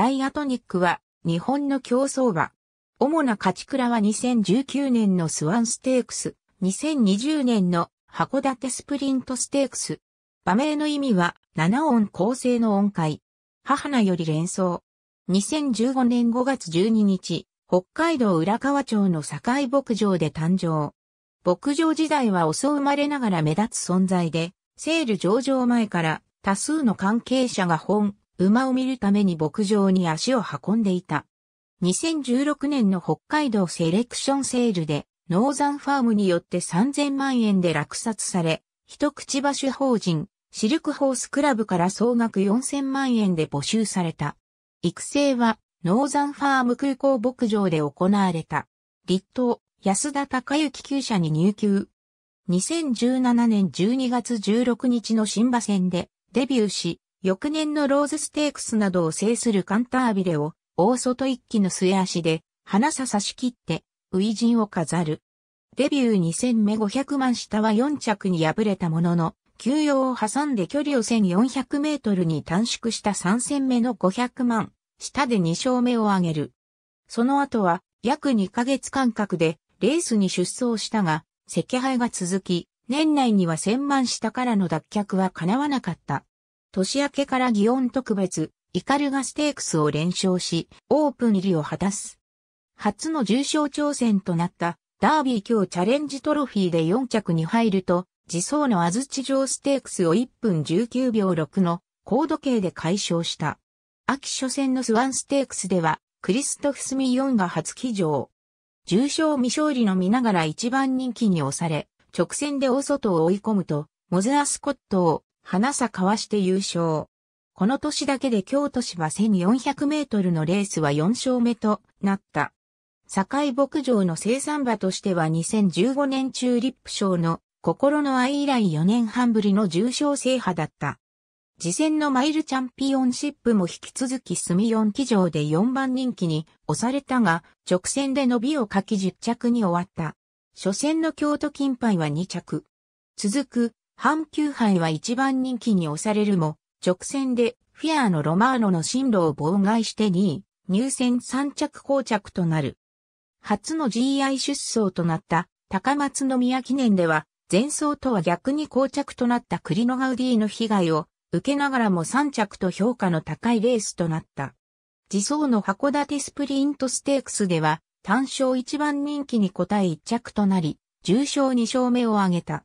ダイアトニックは日本の競走馬。主な勝ち倉は2019年のスワンステークス、2020年の函館スプリントステークス。馬名の意味は7音構成の音階。母なより連想。2015年5月12日、北海道浦河町の境牧場で誕生。牧場時代は遅生まれながら目立つ存在で、セール上場前から多数の関係者が本、馬を見るために牧場に足を運んでいた。2016年の北海道セレクションセールで、ノーザンファームによって3000万円で落札され、一口場所法人、シルクホースクラブから総額4000万円で募集された。育成は、ノーザンファーム空港牧場で行われた。立東、安田隆之厩舎に入厩。2017年12月16日の新馬戦でデビューし、翌年のローズステークスなどを制するカンタービレを、大外一気の末足で、花さ差し切って、初陣を飾る。デビュー2戦目500万下は4着に敗れたものの、休養を挟んで距離を1400メートルに短縮した3戦目の500万下で2勝目を挙げる。その後は、約2ヶ月間隔で、レースに出走したが、赤敗が続き、年内には1000万下からの脱却は叶わなかった。年明けから祇園特別、イカルガステークスを連勝し、オープン入りを果たす。初の重賞挑戦となった、ダービー今日チャレンジトロフィーで4着に入ると、自走の安土城ステークスを1分19秒6の高度計で解消した。秋初戦のスワンステークスでは、クリストフスミ4が初騎乗。重賞未勝利の見ながら一番人気に押され、直線で大外を追い込むと、モゼアスコットを花さかわして優勝。この年だけで京都市は1400メートルのレースは4勝目となった。堺牧場の生産馬としては2015年中ップ賞の心の愛以来4年半ぶりの重賞制覇だった。次戦のマイルチャンピオンシップも引き続き住4騎乗で4番人気に押されたが、直線で伸びをかき10着に終わった。初戦の京都金杯は2着。続く阪急杯は一番人気に押されるも、直線でフィアーのロマーノの進路を妨害して2位、入選3着後着となる。初の GI 出走となった高松宮記念では、前走とは逆に後着となったクリノガウディの被害を受けながらも3着と評価の高いレースとなった。自走の函館スプリントステークスでは、単勝一番人気に応え1着となり、重賞2勝目を挙げた。